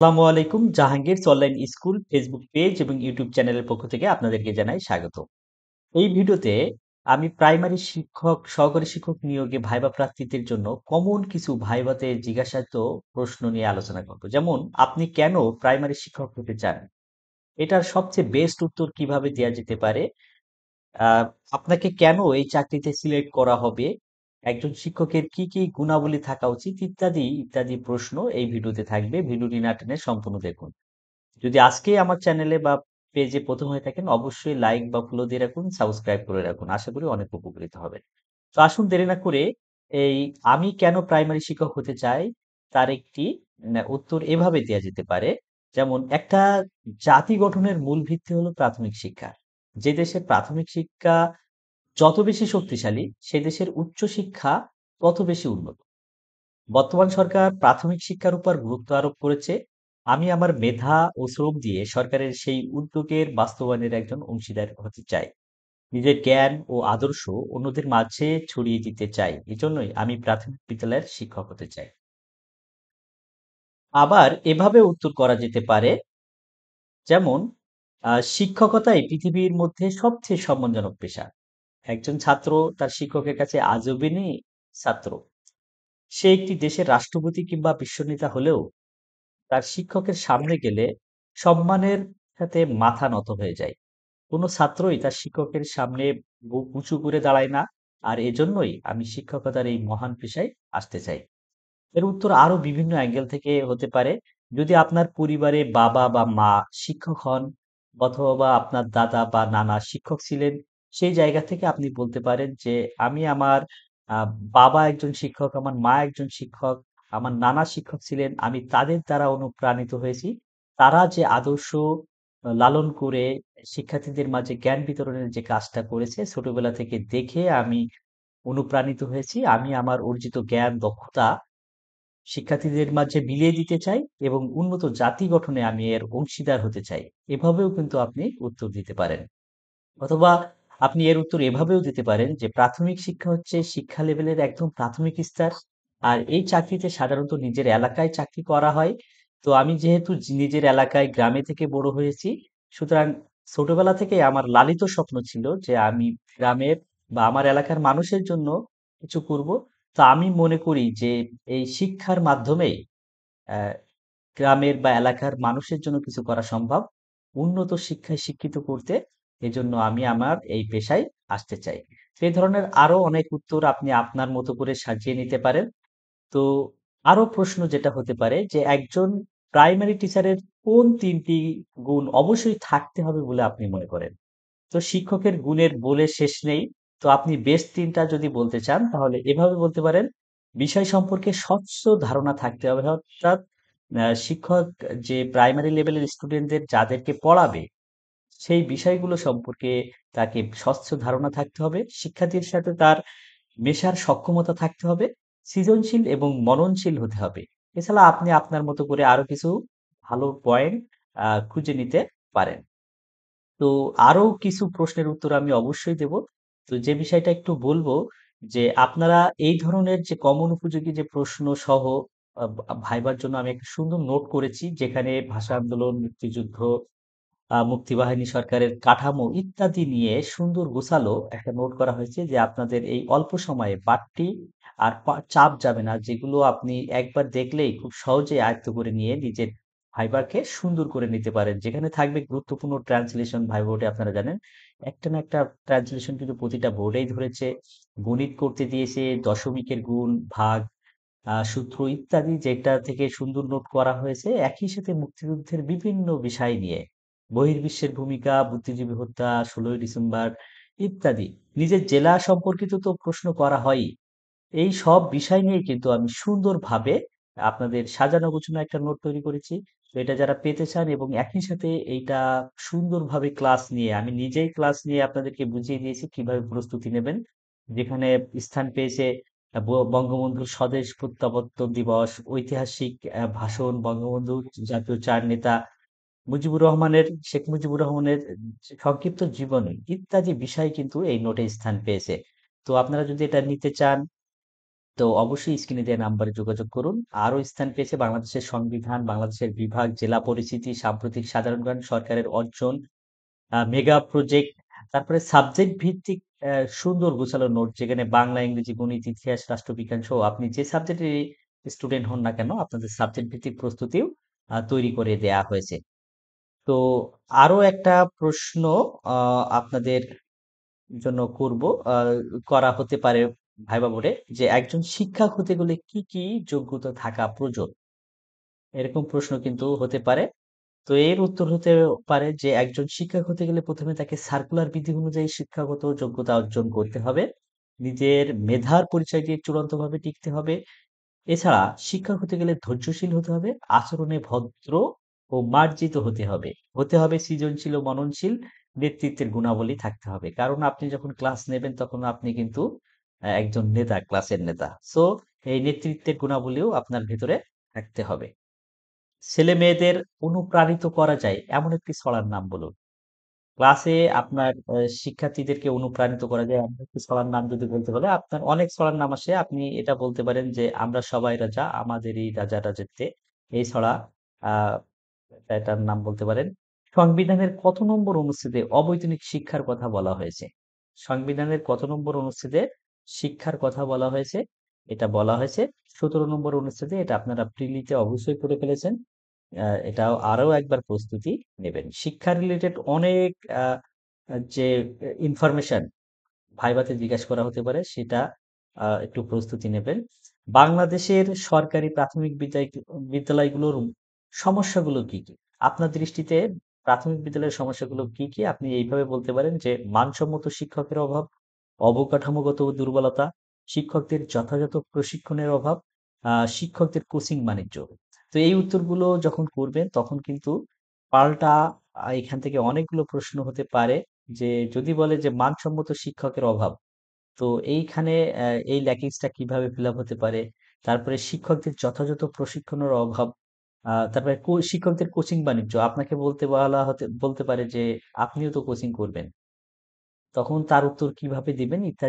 আসসালামু আলাইকুম Jahangir online school Facebook page এবং ইউটিউব চ্যানেলের পক্ষ থেকে আপনাদেরকে জানাই স্বাগত এই ভিডিওতে আমি প্রাইমারি শিক্ষক সহকারী শিক্ষক নিয়োগে ভাইবা প্রার্থীদের জন্য কমন কিছু ভাইবাতে জিজ্ঞাসিত প্রশ্ন নিয়ে আলোচনা করব যেমন আপনি কেন প্রাইমারি শিক্ষক হতে চান এটার সবচেয়ে বেস্ট উত্তর কিভাবে দেওয়া যেতে পারে আপনাকে কেন এই চাকরিতে সিলেক্ট করা হবে একজন শিক্ষকের কি, কি গুণাবলী থাকা উচিত ইত্যাদি, ইত্যাদি প্রশ্ন এই ভিডিওতে থাকবে। ভিডিওটি না টেনে সম্পূর্ণ দেখুন। যদি আজকে আমার চ্যানেলে বা পেজে প্রথম হয়ে থাকেন অবশ্যই লাইক বা ফলো দিয়ে রাখুন, সাবস্ক্রাইব করে রাখুন। আশা করি অনেক উপকৃত হবেন। তো আসুন দেরি না করে এই আমি কেন প্রাইমারি শিক্ষক হতে চাই তার একটি উত্তর এভাবে দেয়া যেতে পারে। যেমন একটা জাতি গঠনের মূল ভিত্তি হলো প্রাথমিক শিক্ষা। যে দেশে প্রাথমিক শিক্ষা যত বেশি শক্তিশালী সে দেশের উচ্চশিক্ষা তত বেশি উন্নত বর্তমান সরকার প্রাথমিক শিক্ষার উপর গুরুত্ব আরোপ করেছে আমি আমার মেধা ও শ্রম দিয়ে সরকারের সেই উদ্যোগের বাস্তবায়নের একজন অংশীদার হতে চাই নিজের জ্ঞান ও আদর্শ অন্যদের মাঝে ছড়িয়ে দিতে চাই এজন্যই আমি প্রাথমিক বিদ্যালয়ের শিক্ষক হতে চাই আবার এভাবে উত্তর করা যেতে পারে যেমন শিক্ষকতাই পৃথিবীর মধ্যে সবচেয়ে সম্মানজনক পেশা একজন ছাত্র তার শিক্ষকের কাছে আজবিনী ছাত্র সে একটি দেশের রাষ্ট্রপতি কিংবা বিশ্বনেতা হলেও তার শিক্ষকের সামনে গেলে সম্মানের সাথে মাথা নত হয়ে যায় কোনো ছাত্রই তার শিক্ষকের সামনে বুক উঁচু করে দাঁড়ায় না আর এজন্যই আমি শিক্ষকতার এই মহান পেশায় আসতে চাই এর উত্তর আরো বিভিন্ন অ্যাঙ্গেল থেকে হতে পারে যদি আপনার পরিবারে বাবা বা মা শিক্ষক হন অথবা আপনার দাদা বা নানা শিক্ষক ছিলেন সেই জায়গা থেকে আপনি বলতে পারেন যে আমি আমার বাবা একজন শিক্ষক, আমার মা একজন শিক্ষক, আমার নানা শিক্ষক ছিলেন। আমি তাদের দ্বারা অনুপ্রাণিত হয়েছি। তারা যে আদর্শ লালন করে শিক্ষার্থীদের মাঝে জ্ঞান বিতরণের যে কাজটা করেছে, ছোটবেলা থেকে দেখে আমি অনুপ্রাণিত হয়েছি। আমি আমার অর্জিত জ্ঞান, দক্ষতা শিক্ষার্থীদের মাঝে বিলিয়ে দিতে চাই এবং উন্নত জাতি গঠনে আমি এর অংশীদার হতে চাই। এভাবেও কিন্তু আপনি উত্তর দিতে পারেন। অথবা আপনি এর উত্তর এভাবেও দিতে পারেন যে প্রাথমিক শিক্ষা হচ্ছে শিক্ষা লেভেলের একদম প্রাথমিক স্তর আর এই চাকরিতে সাধারণত নিজের এলাকায় চাকরি করা হয় তো আমি যেহেতু নিজের এলাকায় গ্রামে থেকে বড় হয়েছি সুতরাং ছোটবেলা থেকে আমার লালিত স্বপ্ন ছিল যে আমি গ্রামের বা আমার এলাকার মানুষের জন্য কিছু করব তো আমি মনে করি যে এই শিক্ষার মাধ্যমে গ্রামের বা এলাকার মানুষের জন্য কিছু করা সম্ভব উন্নত শিক্ষায় শিক্ষিত করতে এই জন্য আমি আমার এই পেশায় আসতে চাই তো এই ধরনের আরো অনেক উত্তর আপনি আপনার মতো করে সাজিয়ে নিতে পারেন তো আরো প্রশ্ন যেটা হতে পারে যে একজন প্রাইমারি টিচারের কোন তিনটি গুণ অবশ্যই থাকতে হবে বলে আপনি মনে করেন তো শিক্ষকের গুণের বলে শেষ নেই তো আপনি বেশ তিনটা যদি বলতে চান তাহলে এভাবে বলতে পারেন বিষয় সম্পর্কে স্বচ্ছ ধারণা থাকতে হবে অর্থাৎ শিক্ষক যে প্রাইমারি লেভেলের স্টুডেন্টদের যাদেরকে পড়াবে সেই বিষয়গুলো সম্পর্কে তাকে স্বচ্ছ ধারণা থাকতে হবে শিক্ষার্থীর সাথে তার মেশার সক্ষমতা থাকতে হবে সৃজনশীল এবং মননশীল হতে হবে এছাড়া আপনি আপনার মতো করে আরো কিছু ভালো পয়েন্ট খুঁজে নিতে পারেন তো আরো কিছু প্রশ্নের উত্তর আমি অবশ্যই দেব তো যে বিষয়টা একটু বলবো যে আপনারা এই ধরনের যে কমন উপযোগী যে প্রশ্ন সহ ভাইবার জন্য আমি একটা সুন্দর নোট করেছি যেখানে ভাষা আন্দোলন মুক্তিযুদ্ধ মুক্তিবাহিনী সরকারের কাঠামো ইত্যাদি নিয়ে সুন্দর গোছালো একটা নোট করা হয়েছে যে আপনাদের এই অল্প সময়ে পাঠটি আর চাপ যাবে না যেগুলো আপনি একবার দেখলেই খুব সহজে আয়ত্ত করে নিয়ে নিজের ভাইবারকে সুন্দর করে নিতে পারেন যেখানে থাকবে গুরুত্বপূর্ণ ট্রান্সলেশন ভাই বোর্ডে আপনারা জানেন একটা না একটা ট্রান্সলেশন কিন্তু প্রতিটা বোর্ডেই ধরেছে গণিত করতে দিয়েছে দশমিকের গুণ ভাগ সূত্র ইত্যাদি যেটা থেকে সুন্দর নোট করা হয়েছে একই সাথে মুক্তিযুদ্ধের বিভিন্ন বিষয় নিয়ে বহির্বিশ্বের ভূমিকা বুদ্ধিজীবী হত্যা ষোলোই ডিসেম্বর ইত্যাদি নিজের জেলা সম্পর্কিত তো প্রশ্ন করা হয় এই সব বিষয় নিয়ে কিন্তু আমি সুন্দরভাবে আপনাদের সাজানো গোছানো একটা নোট তৈরি করেছি এটা যারা পেতে চান এবং একই সাথে এইটা সুন্দরভাবে ক্লাস নিয়ে আমি নিজেই ক্লাস নিয়ে আপনাদেরকে বুঝিয়ে দিয়েছি কিভাবে প্রস্তুতি নেবেন যেখানে স্থান পেয়েছে বঙ্গবন্ধু স্বদেশ প্রত্যাবর্তন দিবস ঐতিহাসিক ভাষণ বঙ্গবন্ধু জাতীয় চার নেতা মুজিবুর রহমানের শেখ মুজিবুর রহমানের সংক্ষিপ্ত জীবনী ইত্যাদি বিষয় কিন্তু এই নোটে স্থান পেয়েছে তো আপনারা যদি এটা নিতে চান তো অবশ্যই স্ক্রিনে দেওয়া নাম্বারে যোগাযোগ করুন আরও স্থান পেয়েছে বাংলাদেশের সংবিধান বাংলাদেশের বিভাগ জেলা পরিচিতি সাম্প্রতিক সাধারণ সরকারের অর্জন মেগা প্রজেক্ট তারপরে সাবজেক্ট ভিত্তিক সুন্দর গোছালো নোট যেখানে বাংলা ইংরেজি গণিত ইতিহাস রাষ্ট্রবিজ্ঞান সহ আপনি যে সাবজেক্টের স্টুডেন্ট হন না কেন আপনাদের সাবজেক্ট ভিত্তিক প্রস্তুতিও তৈরি করে দেয়া হয়েছে তো আরো একটা প্রশ্ন আহ, আপনাদের জন্য করব আহ, করা হতে পারে ভাইবা বোর্ডে যে একজন শিক্ষক হতে গেলে কি কি যোগ্যতা থাকা প্রয়োজন এরকম প্রশ্ন কিন্তু হতে পারে তো এর উত্তর হতে পারে যে একজন শিক্ষক হতে গেলে প্রথমে তাকে সার্কুলার বিধি অনুযায়ী শিক্ষাগত যোগ্যতা অর্জন করতে হবে নিজের মেধার পরিচয় দিয়ে চূড়ান্তভাবে টিকতে হবে এছাড়া শিক্ষক হতে গেলে ধৈর্যশীল হতে হবে আচরণে ভদ্র ও মার্জিত হতে হবে হতে হবে সৃজনশীল ও মননশীল নেতৃত্বের গুণাবলী থাকতে হবে কারণ আপনি যখন ক্লাস নেবেন তখন আপনি কিন্তু একজন নেতা ক্লাসের নেতা সো এই নেতৃত্বের গুণাবলীও আপনার ভিতরে থাকতে হবে ছেলে মেয়েদের অনুপ্রাণিত করা যায় এমন একটি ছড়ার নাম বলুন ক্লাসে আপনার শিক্ষার্থীদেরকে অনুপ্রাণিত করা যায় এমন একটি ছড়ার নাম যদি বলতে হলে আপনার অনেক ছড়ার নাম আসে আপনি এটা বলতে পারেন যে আমরা সবাই রাজা আমাদেরই রাজা রাজত্বে এই ছড়া এটার নাম বলতে পারেন সংবিধানের কত নম্বর অনুচ্ছেদে অবৈতনিক শিক্ষার কথা বলা হয়েছে সংবিধানের কত নম্বর অনুচ্ছেদে শিক্ষার কথা বলা হয়েছে এটা বলা হয়েছে সতেরো নম্বর অনুচ্ছেদে এটা আপনারা প্রিলিতে অবশ্যই করে ফেলেছেন এটাও আরও একবার প্রস্তুতি নেবেন শিক্ষা রিলেটেড অনেক যে ইনফরমেশন ভাইবাতে জিজ্ঞাসা করা হতে পারে সেটা একটু প্রস্তুতি নেবেন বাংলাদেশের সরকারি প্রাথমিক বিদ্যালয়গুলোর সমস্যাগুলো কি কি আপনার দৃষ্টিতে প্রাথমিক বিদ্যালয়ের সমস্যাগুলো কি কি আপনি এইভাবে বলতে পারেন যে মানসম্মত শিক্ষকের অভাব অবকাঠামোগত দুর্বলতা শিক্ষকদের যথাযথ প্রশিক্ষণের অভাব শিক্ষকদের কোচিং বাণিজ্য তো এই উত্তরগুলো যখন করবেন তখন কিন্তু পাল্টা এখান থেকে অনেকগুলো প্রশ্ন হতে পারে যে যদি বলে যে মানসম্মত শিক্ষকের অভাব তো এইখানে এই ল্যাকিংসটা কিভাবে ফিল হতে পারে তারপরে শিক্ষকদের যথাযথ প্রশিক্ষণের অভাব তারপরে শিক্ষকদের কোচিং বাণিজ্য আপনাকে বলতে বলা হতে বলতে পারে যে আপনিও তো কোচিং করবেন তখন তার উত্তর কিভাবে দিবেন ইত্যাদি